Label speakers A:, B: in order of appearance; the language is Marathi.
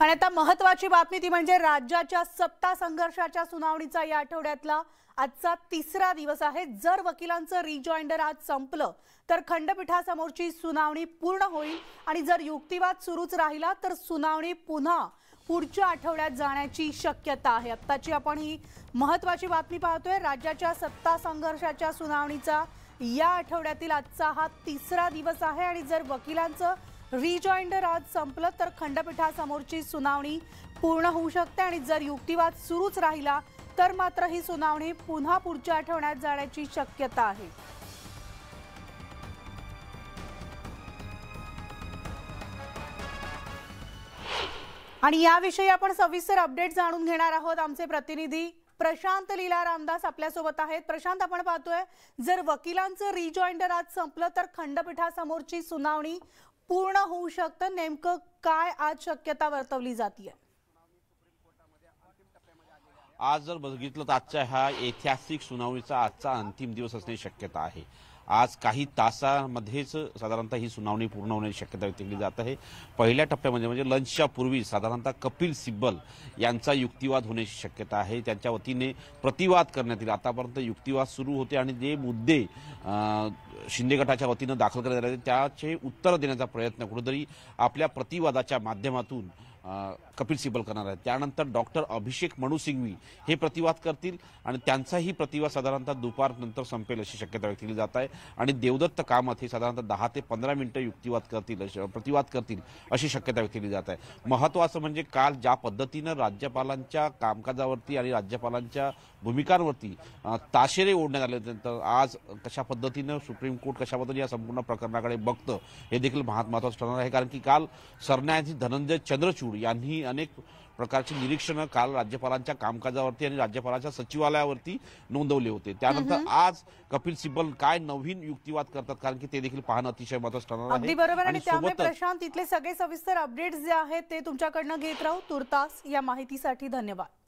A: आणि आता महत्वाची बातमी ती म्हणजे राज्याच्या सत्ता संघर्षाच्या सुनावणीचा या आठवड्यातला आजचा तिसरा दिवस आहे जर वकिलांचं रिजॉइंडर आज संपलं तर खंडपीठासमोरची सुनावणी पूर्ण होईल आणि जर युक्तिवाद सुरूच राहिला तर सुनावणी पुन्हा पुढच्या आठवड्यात जाण्याची शक्यता आहे आत्ताची आपण ही महत्वाची बातमी पाहतोय राज्याच्या सत्ता संघर्षाच्या सुनावणीचा या आठवड्यातील आजचा हा तिसरा दिवस आहे आणि जर वकिलांचं रिजॉइंडर आज संपलं तर खंडपीठासमोरची सुनावणी पूर्ण होऊ शकते आणि जर युक्तिवाद सुरूच राहिला तर मात्र ही सुनावणी पुन्हा पुढच्या आठवड्यात जाण्याची शक्यता आहे आणि याविषयी आपण सविस्तर अपडेट जाणून घेणार आहोत आमचे प्रतिनिधी प्रशांत लीला रामदास आपल्यासोबत आहेत प्रशांत आपण पाहतोय जर वकिलांचं रिजॉइंडर आज संपलं तर खंडपीठासमोरची सुनावणी पूर्ण होऊ शकतं नेमकं काय आज शक्यता वर्तवली जाते
B: आज जर बघितलं तर आजच्या ह्या ऐतिहासिक सुनावणीचा आजचा अंतिम दिवस असण्याची शक्यता आहे आज काही तासामध्येच साधारणतः ही सुनावणी पूर्ण होण्याची शक्यता व्यक्त केली जात आहे पहिल्या टप्प्यामध्ये म्हणजे लंचच्या पूर्वी साधारणतः कपिल सिब्बल यांचा युक्तिवाद होण्याची शक्यता आहे त्यांच्या वतीने प्रतिवाद करण्यात येईल आतापर्यंत युक्तिवाद सुरू होते आणि जे मुद्दे शिंदे गटाच्या वतीनं दाखल करण्यात आले त्याचे उत्तर देण्याचा प्रयत्न कुठेतरी आपल्या प्रतिवादाच्या माध्यमातून कपिल सिब्बल करणार आहेत त्यानंतर डॉक्टर अभिषेक मनू सिंघवी हे प्रतिवाद करतील आणि त्यांचाही प्रतिवाद साधारणतः दुपारनंतर संपेल अशी शक्यता व्यक्त केली जात आहे आणि देवदत्त कामत हे साधारणतः दहा ते पंधरा मिनिटं युक्तिवाद करतील प्रतिवाद करतील अशी शक्यता व्यक्त केली जात आहे महत्त्वाचं म्हणजे काल ज्या पद्धतीनं राज्यपालांच्या कामकाजावरती आणि राज्यपालांच्या भूमिकांवरती ताशेरे ओढण्यात आले होते आज कशा पद्धतीनं सुप्रीम कोर्ट कशा पद्धतीने या संपूर्ण प्रकरणाकडे बघतं हे देखील महत्त्वाचं ठरणार आहे कारण की काल सरन्यायाधीश धनंजय चंद्रचूड यांनी अनेक प्रकारची निरीक्षणं काल राज्यपालांच्या कामकाजावरती आणि राज्यपालांच्या सचिवालयावरती नोंदवले होते त्यानंतर आज कपिल सिब्बल काय नवीन युक्तिवाद करतात कारण की ते देखील पाहणं अतिशय महत्वाचं ठरणार आहे बरोबर आणि त्यामुळे प्रशांत
A: इथले सगळे सविस्तर अपडेट्स जे आहेत ते तुमच्याकडनं घेत राहू तुर्तास या माहितीसाठी धन्यवाद